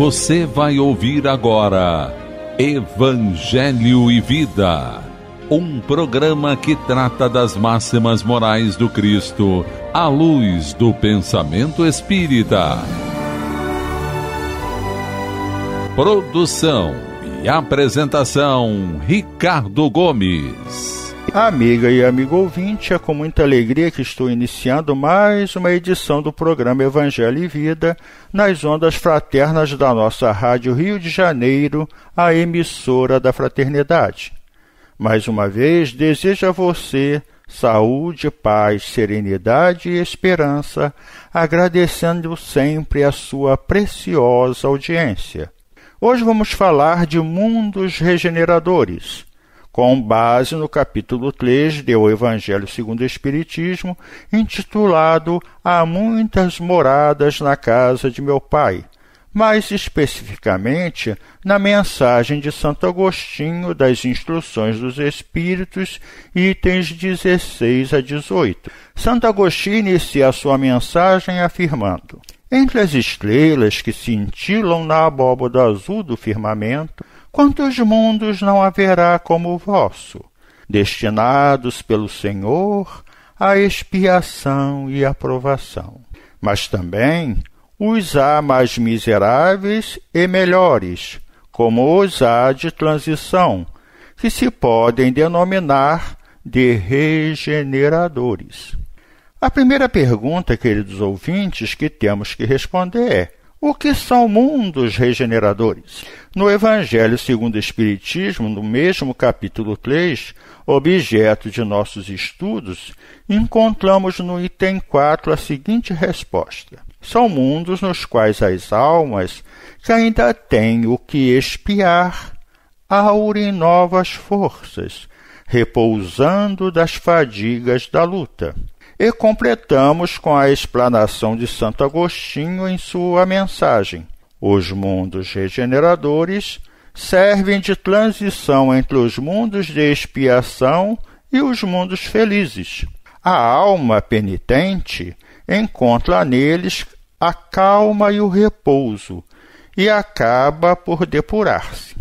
Você vai ouvir agora Evangelho e Vida, um programa que trata das máximas morais do Cristo à luz do pensamento espírita. Produção e apresentação: Ricardo Gomes. Amiga e amigo ouvinte, é com muita alegria que estou iniciando mais uma edição do programa Evangelho e Vida nas ondas fraternas da nossa Rádio Rio de Janeiro, a emissora da fraternidade. Mais uma vez, desejo a você saúde, paz, serenidade e esperança, agradecendo sempre a sua preciosa audiência. Hoje vamos falar de mundos regeneradores com base no capítulo 3 de O Evangelho segundo o Espiritismo, intitulado Há muitas moradas na casa de meu Pai, mais especificamente na mensagem de Santo Agostinho das Instruções dos Espíritos, itens 16 a 18. Santo Agostinho inicia a sua mensagem afirmando: Entre as estrelas que cintilam na abóboda azul do firmamento, quantos mundos não haverá como o vosso, destinados pelo Senhor à expiação e aprovação? Mas também os há mais miseráveis e melhores, como os há de transição, que se podem denominar de regeneradores. A primeira pergunta, queridos ouvintes, que temos que responder é: o que são mundos regeneradores? No Evangelho segundo o Espiritismo, no mesmo capítulo 3, objeto de nossos estudos, encontramos no item 4 a seguinte resposta: São mundos nos quais as almas que ainda têm o que espiar aurem novas forças, repousando das fadigas da luta. E completamos com a explanação de Santo Agostinho em sua mensagem. Os mundos regeneradores servem de transição entre os mundos de expiação e os mundos felizes. A alma penitente encontra neles a calma e o repouso e acaba por depurar-se.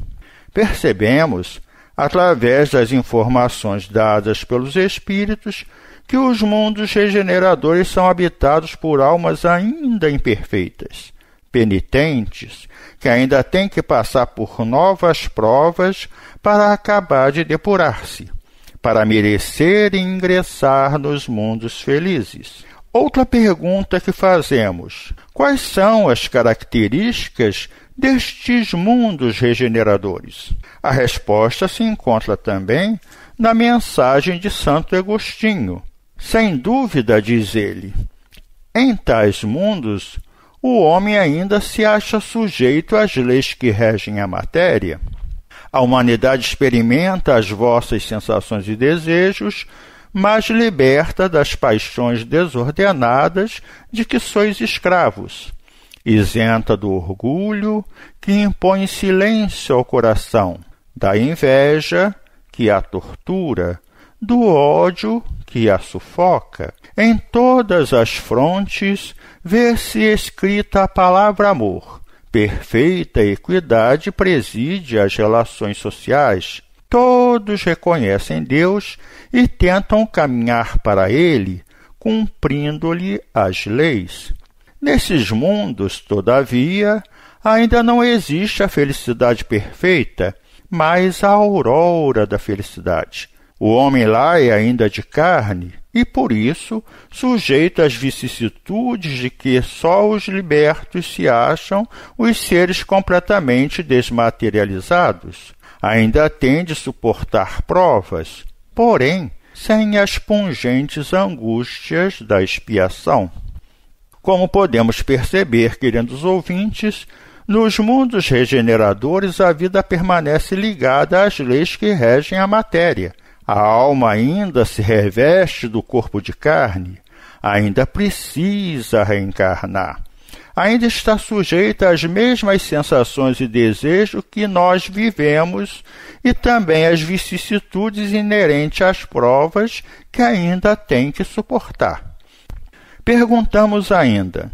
Percebemos, através das informações dadas pelos espíritos, que os mundos regeneradores são habitados por almas ainda imperfeitas, penitentes, que ainda têm que passar por novas provas para acabar de depurar-se, para merecer ingressar nos mundos felizes. Outra pergunta que fazemos: quais são as características destes mundos regeneradores? A resposta se encontra também na mensagem de Santo Agostinho, sem dúvida, diz ele, em tais mundos, o homem ainda se acha sujeito às leis que regem a matéria. A humanidade experimenta as vossas sensações e desejos, mas liberta das paixões desordenadas de que sois escravos, isenta do orgulho que impõe silêncio ao coração, da inveja que a tortura, do ódio que a sufoca, em todas as frontes vê-se escrita a palavra amor. Perfeita equidade preside as relações sociais. Todos reconhecem Deus e tentam caminhar para Ele, cumprindo-lhe as leis. Nesses mundos, todavia, ainda não existe a felicidade perfeita, mas a aurora da felicidade o homem lá é ainda de carne e, por isso, sujeito às vicissitudes de que só os libertos se acham os seres completamente desmaterializados. Ainda tem de suportar provas, porém, sem as pungentes angústias da expiação. Como podemos perceber, queridos ouvintes, nos mundos regeneradores a vida permanece ligada às leis que regem a matéria a alma ainda se reveste do corpo de carne, ainda precisa reencarnar. Ainda está sujeita às mesmas sensações e desejos que nós vivemos e também às vicissitudes inerentes às provas que ainda tem que suportar. Perguntamos ainda: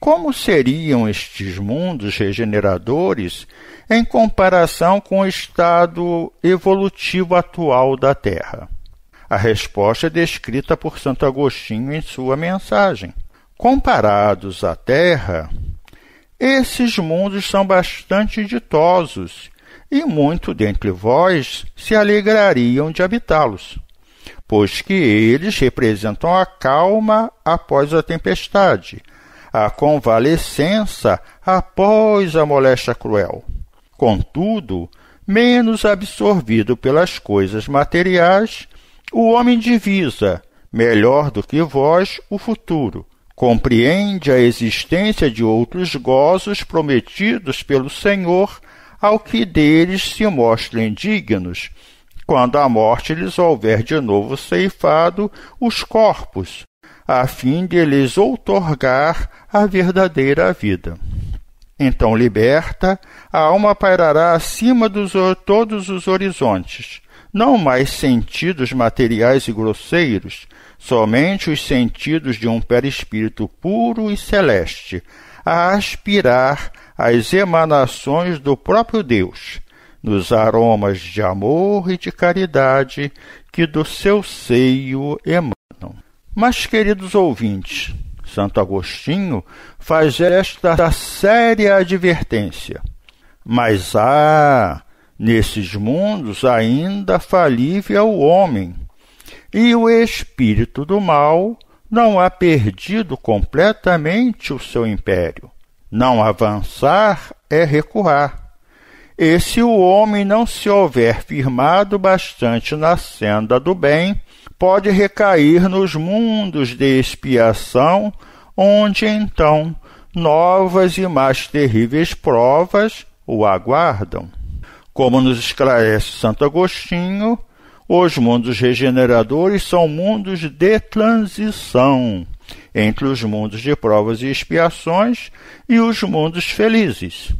como seriam estes mundos regeneradores em comparação com o estado evolutivo atual da Terra? A resposta é descrita por Santo Agostinho em sua mensagem. Comparados à Terra, esses mundos são bastante ditosos e muito dentre vós se alegrariam de habitá-los, pois que eles representam a calma após a tempestade, a convalescença após a moléstia cruel. Contudo, menos absorvido pelas coisas materiais, o homem divisa, melhor do que vós, o futuro. Compreende a existência de outros gozos prometidos pelo Senhor ao que deles se mostrem dignos, quando a morte lhes houver de novo ceifado os corpos, a fim de lhes outorgar a verdadeira vida. Então liberta, a alma pairará acima dos todos os horizontes, não mais sentidos materiais e grosseiros, somente os sentidos de um perispírito puro e celeste, a aspirar às emanações do próprio Deus, nos aromas de amor e de caridade que do seu seio emanam. Mas, queridos ouvintes, Santo Agostinho faz esta séria advertência. Mas há, ah, nesses mundos, ainda falível o homem, e o espírito do mal não há perdido completamente o seu império. Não avançar é recuar. E se o homem não se houver firmado bastante na senda do bem, pode recair nos mundos de expiação, onde então novas e mais terríveis provas o aguardam. Como nos esclarece Santo Agostinho, os mundos regeneradores são mundos de transição entre os mundos de provas e expiações e os mundos felizes.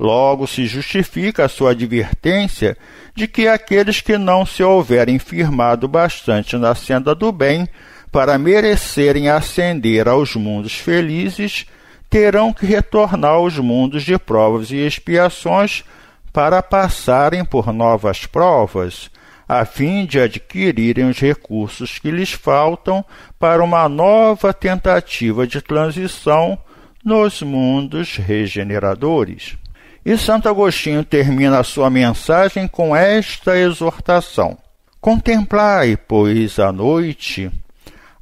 Logo, se justifica a sua advertência de que aqueles que não se houverem firmado bastante na senda do bem para merecerem ascender aos mundos felizes, terão que retornar aos mundos de provas e expiações para passarem por novas provas, a fim de adquirirem os recursos que lhes faltam para uma nova tentativa de transição nos mundos regeneradores. E Santo Agostinho termina a sua mensagem com esta exortação: Contemplai, pois, a noite,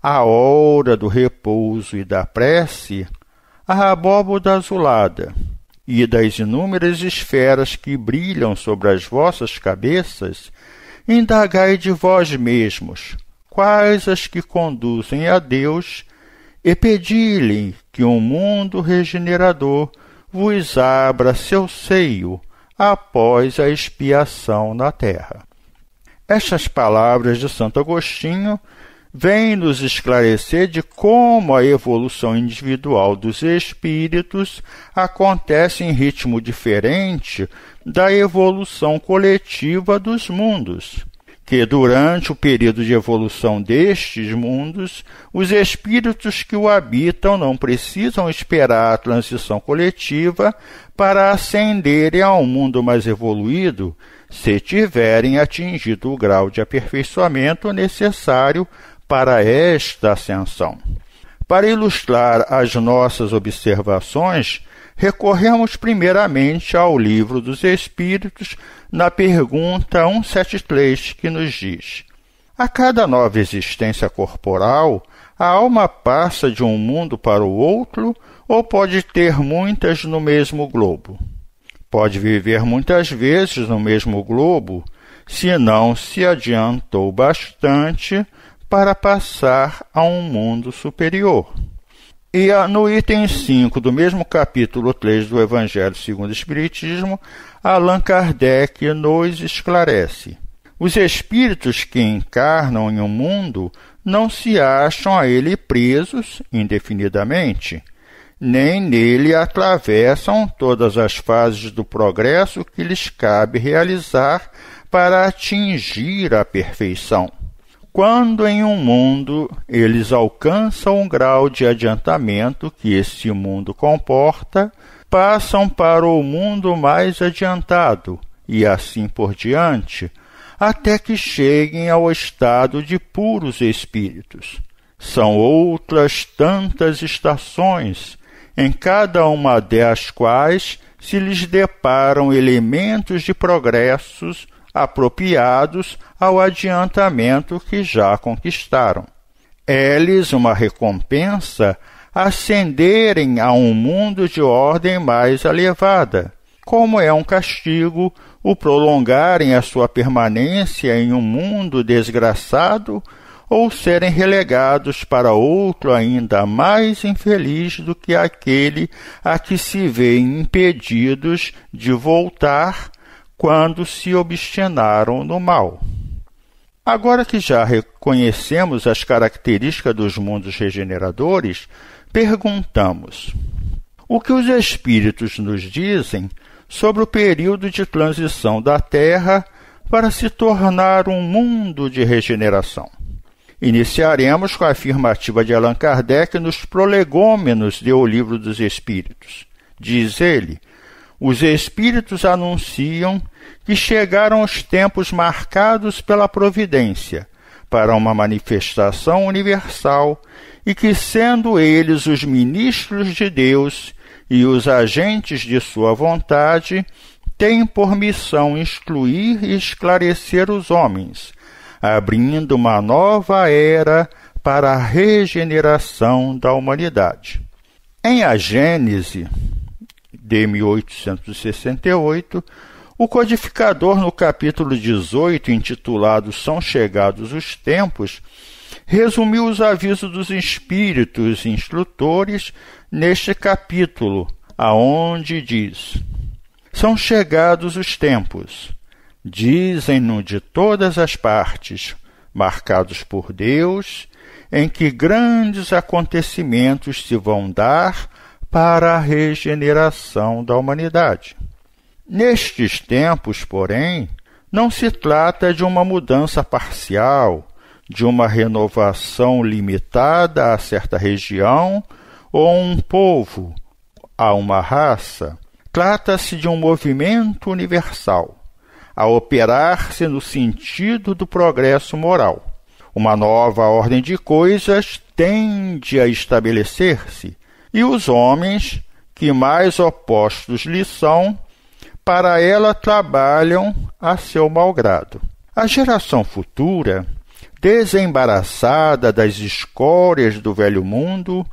a hora do repouso e da prece, a abóboda azulada, e das inúmeras esferas que brilham sobre as vossas cabeças, indagai de vós mesmos quais as que conduzem a Deus, e pedi-lhe que um mundo regenerador vos abra seu seio após a expiação na terra. Estas palavras de Santo Agostinho vêm nos esclarecer de como a evolução individual dos espíritos acontece em ritmo diferente da evolução coletiva dos mundos que, durante o período de evolução destes mundos, os espíritos que o habitam não precisam esperar a transição coletiva para ascenderem a um mundo mais evoluído, se tiverem atingido o grau de aperfeiçoamento necessário para esta ascensão. Para ilustrar as nossas observações, recorremos primeiramente ao Livro dos Espíritos, na pergunta 173, que nos diz: A cada nova existência corporal, a alma passa de um mundo para o outro ou pode ter muitas no mesmo globo? Pode viver muitas vezes no mesmo globo, se não se adiantou bastante para passar a um mundo superior. E no item 5 do mesmo capítulo 3 do Evangelho segundo o Espiritismo, Allan Kardec nos esclarece. Os espíritos que encarnam em um mundo não se acham a ele presos indefinidamente, nem nele atravessam todas as fases do progresso que lhes cabe realizar para atingir a perfeição quando em um mundo eles alcançam um grau de adiantamento que este mundo comporta, passam para o mundo mais adiantado e assim por diante, até que cheguem ao estado de puros espíritos. São outras tantas estações, em cada uma das quais se lhes deparam elementos de progressos apropriados ao adiantamento que já conquistaram. É-lhes uma recompensa ascenderem a um mundo de ordem mais elevada, como é um castigo o prolongarem a sua permanência em um mundo desgraçado ou serem relegados para outro ainda mais infeliz do que aquele a que se vêem impedidos de voltar quando se obstinaram no mal. Agora que já reconhecemos as características dos mundos regeneradores, perguntamos: o que os espíritos nos dizem sobre o período de transição da Terra para se tornar um mundo de regeneração? Iniciaremos com a afirmativa de Allan Kardec nos Prolegômenos de O Livro dos Espíritos. Diz ele os Espíritos anunciam que chegaram os tempos marcados pela Providência para uma manifestação universal e que, sendo eles os ministros de Deus e os agentes de sua vontade, têm por missão excluir e esclarecer os homens, abrindo uma nova era para a regeneração da humanidade. Em A Gênese, de 1868, o codificador, no capítulo 18, intitulado São Chegados os Tempos, resumiu os avisos dos espíritos instrutores neste capítulo, aonde diz: São chegados os tempos, dizem-no de todas as partes, marcados por Deus, em que grandes acontecimentos se vão dar para a regeneração da humanidade. Nestes tempos, porém, não se trata de uma mudança parcial, de uma renovação limitada a certa região ou um povo, a uma raça. Trata-se de um movimento universal, a operar-se no sentido do progresso moral. Uma nova ordem de coisas tende a estabelecer-se, e os homens, que mais opostos lhe são, para ela trabalham a seu malgrado. A geração futura, desembaraçada das escórias do velho mundo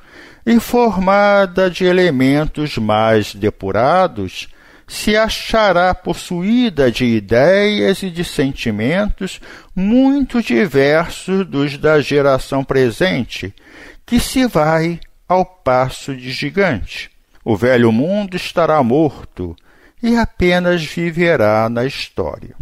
e formada de elementos mais depurados, se achará possuída de ideias e de sentimentos muito diversos dos da geração presente, que se vai ao passo de gigante. O velho mundo estará morto e apenas viverá na história.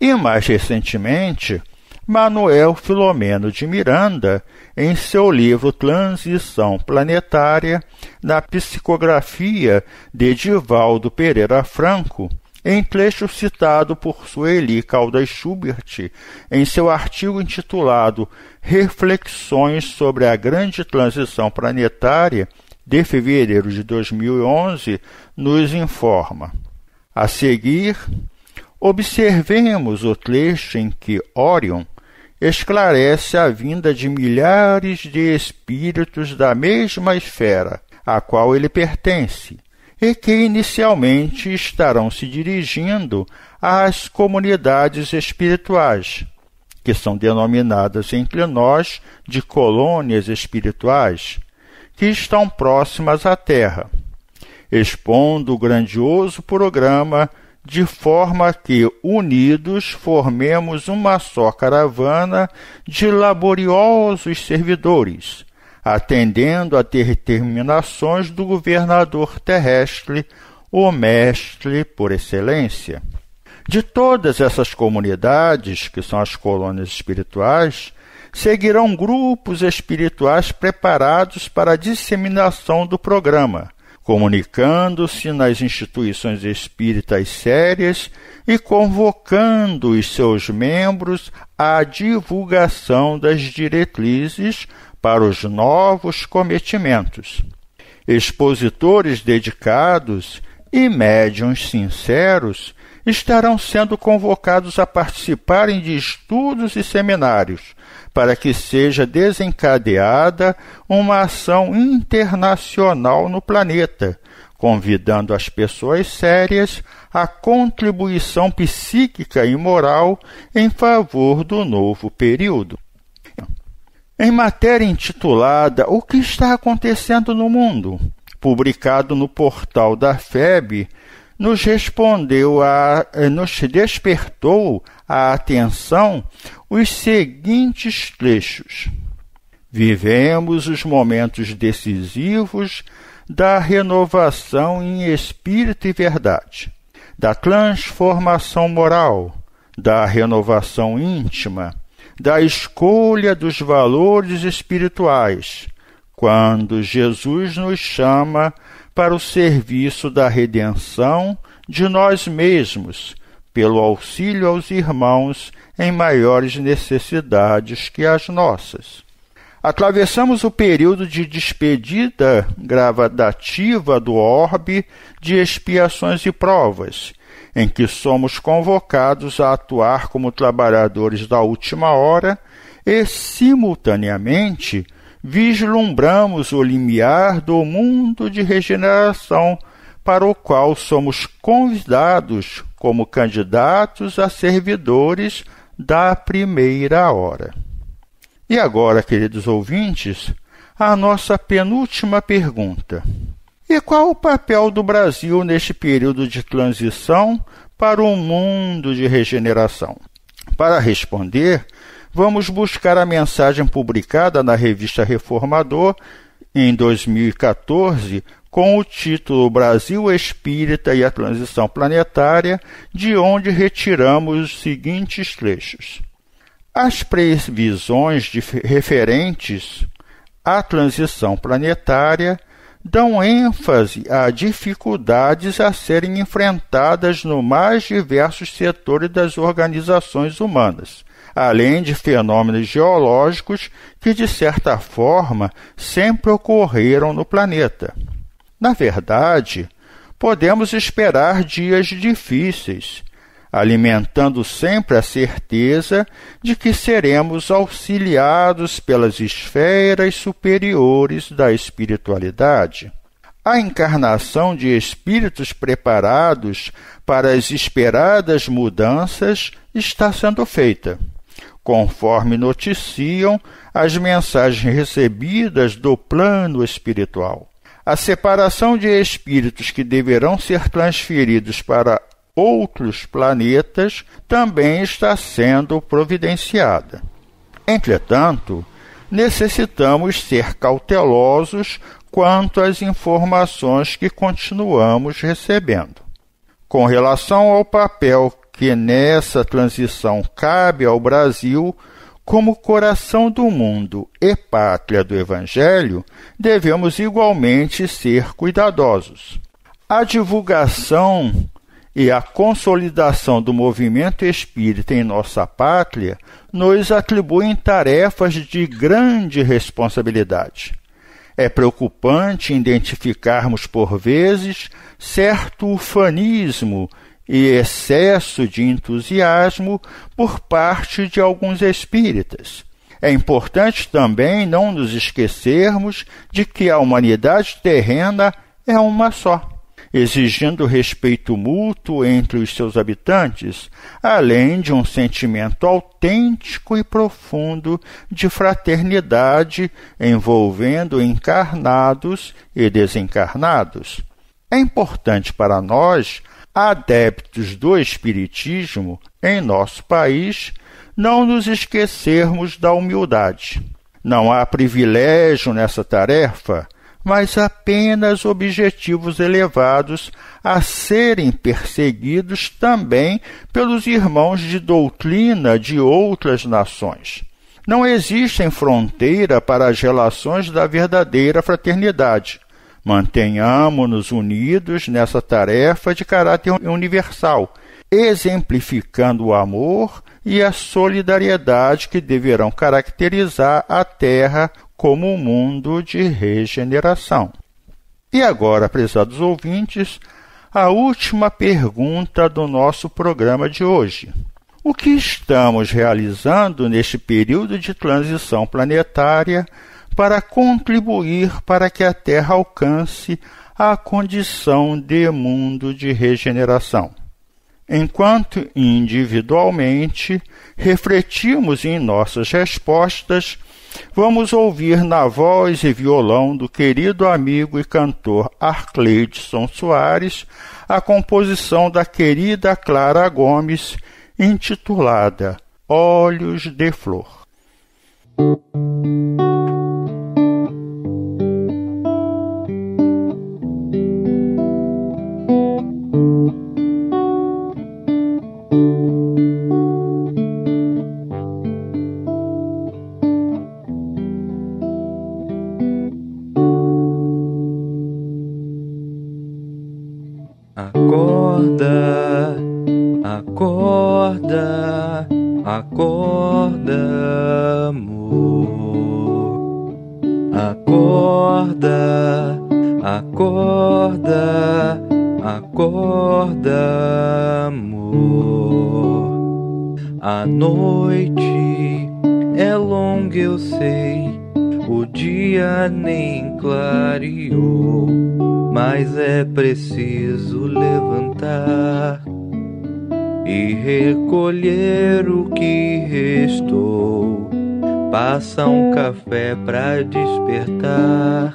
E mais recentemente, Manuel Filomeno de Miranda, em seu livro Transição Planetária, na psicografia de Divaldo Pereira Franco, em trecho citado por Sueli Caldas Schubert em seu artigo intitulado Reflexões sobre a Grande Transição Planetária, de fevereiro de 2011, nos informa. A seguir, observemos o trecho em que Orion esclarece a vinda de milhares de espíritos da mesma esfera a qual ele pertence e que inicialmente estarão se dirigindo às comunidades espirituais, que são denominadas entre nós de colônias espirituais, que estão próximas à Terra, expondo o grandioso programa de forma que, unidos, formemos uma só caravana de laboriosos servidores atendendo a determinações do governador terrestre, o mestre por excelência. De todas essas comunidades, que são as colônias espirituais, seguirão grupos espirituais preparados para a disseminação do programa, comunicando-se nas instituições espíritas sérias e convocando os seus membros à divulgação das diretrizes para os novos cometimentos. Expositores dedicados e médiuns sinceros estarão sendo convocados a participarem de estudos e seminários, para que seja desencadeada uma ação internacional no planeta, convidando as pessoas sérias à contribuição psíquica e moral em favor do novo período. Em matéria intitulada O que está acontecendo no mundo, publicado no portal da FEB, nos respondeu a eh, nos despertou a atenção os seguintes trechos. Vivemos os momentos decisivos da renovação em espírito e verdade, da transformação moral, da renovação íntima, da escolha dos valores espirituais, quando Jesus nos chama para o serviço da redenção de nós mesmos, pelo auxílio aos irmãos em maiores necessidades que as nossas. Atravessamos o período de despedida gravadativa do orbe de expiações e provas em que somos convocados a atuar como trabalhadores da última hora e, simultaneamente, vislumbramos o limiar do mundo de regeneração para o qual somos convidados como candidatos a servidores da primeira hora. E agora, queridos ouvintes, a nossa penúltima pergunta. E qual o papel do Brasil neste período de transição para um mundo de regeneração? Para responder, vamos buscar a mensagem publicada na revista Reformador em 2014 com o título Brasil Espírita e a Transição Planetária, de onde retiramos os seguintes trechos. As previsões referentes à transição planetária dão ênfase a dificuldades a serem enfrentadas no mais diversos setores das organizações humanas, além de fenômenos geológicos que, de certa forma, sempre ocorreram no planeta. Na verdade, podemos esperar dias difíceis alimentando sempre a certeza de que seremos auxiliados pelas esferas superiores da espiritualidade. A encarnação de espíritos preparados para as esperadas mudanças está sendo feita conforme noticiam as mensagens recebidas do plano espiritual. A separação de espíritos que deverão ser transferidos para outros planetas também está sendo providenciada. Entretanto, necessitamos ser cautelosos quanto às informações que continuamos recebendo. Com relação ao papel que nessa transição cabe ao Brasil, como coração do mundo e pátria do Evangelho, devemos igualmente ser cuidadosos. A divulgação e a consolidação do movimento espírita em nossa pátria nos atribuem tarefas de grande responsabilidade. É preocupante identificarmos, por vezes, certo ufanismo e excesso de entusiasmo por parte de alguns espíritas. É importante também não nos esquecermos de que a humanidade terrena é uma só exigindo respeito mútuo entre os seus habitantes, além de um sentimento autêntico e profundo de fraternidade envolvendo encarnados e desencarnados. É importante para nós, adeptos do Espiritismo, em nosso país, não nos esquecermos da humildade. Não há privilégio nessa tarefa mas apenas objetivos elevados a serem perseguidos também pelos irmãos de doutrina de outras nações. Não existem fronteira para as relações da verdadeira fraternidade. Mantenhamo-nos unidos nessa tarefa de caráter universal, exemplificando o amor e a solidariedade que deverão caracterizar a terra como um mundo de regeneração. E agora, prezados ouvintes, a última pergunta do nosso programa de hoje. O que estamos realizando neste período de transição planetária para contribuir para que a Terra alcance a condição de mundo de regeneração? Enquanto individualmente refletimos em nossas respostas Vamos ouvir na voz e violão do querido amigo e cantor Arcleidson Soares a composição da querida Clara Gomes, intitulada Olhos de Flor. é preciso levantar e recolher o que restou. Passa um café para despertar.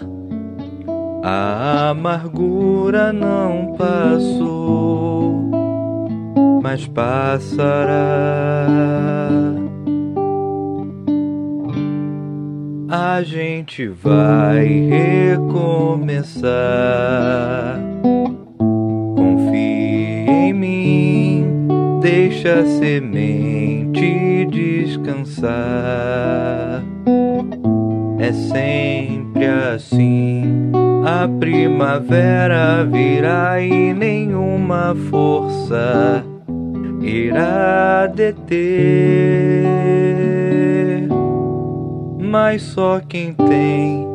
A amargura não passou, mas passará. a gente vai recomeçar. Confie em mim, deixa a semente descansar. É sempre assim. A primavera virá e nenhuma força irá deter mas só quem tem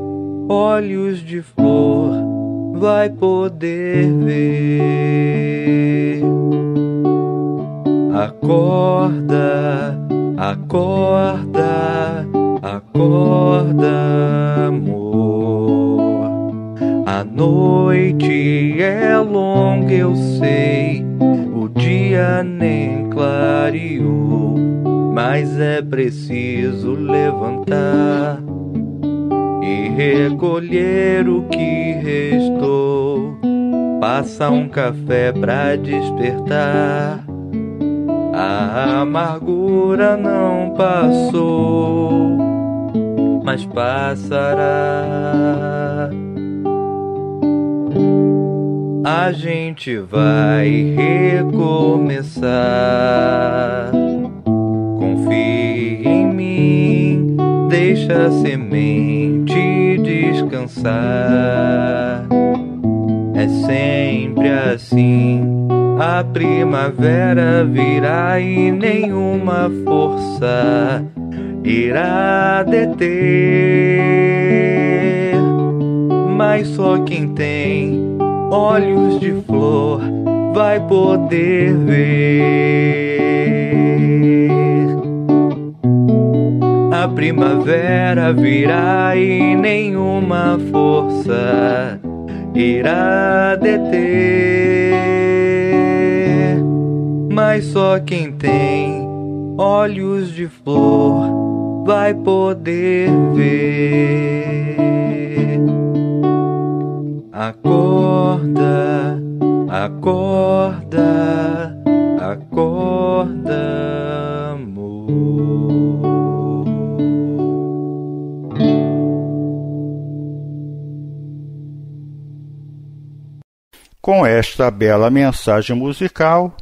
olhos de flor vai poder ver. Acorda, acorda, acorda, amor. A noite é longa, eu sei, o dia nem clareou mas é preciso levantar e recolher o que restou. Passa um café pra despertar. A amargura não passou, mas passará. A gente vai recomeçar. deixa a semente descansar. É sempre assim. A primavera virá e nenhuma força irá deter. Mas só quem tem olhos de flor vai poder ver. A primavera virá e nenhuma força irá deter. Mas só quem tem olhos de flor vai poder ver. Acorda, acorda, acorda. Com esta bela mensagem musical,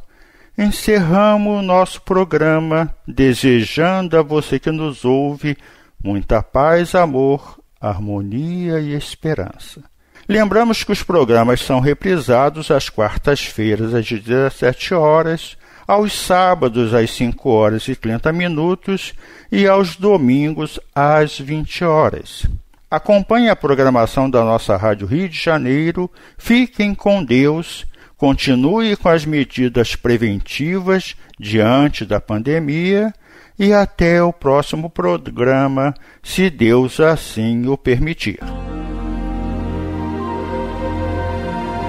encerramos o nosso programa, desejando a você que nos ouve muita paz, amor, harmonia e esperança. Lembramos que os programas são reprisados às quartas-feiras às 17 horas, aos sábados às 5 horas e 30 minutos e aos domingos às 20 horas. Acompanhe a programação da nossa Rádio Rio de Janeiro. Fiquem com Deus. Continue com as medidas preventivas diante da pandemia e até o próximo programa, se Deus assim o permitir.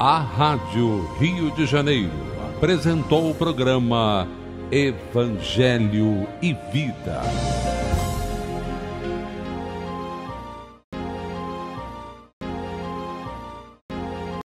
A Rádio Rio de Janeiro apresentou o programa Evangelho e Vida.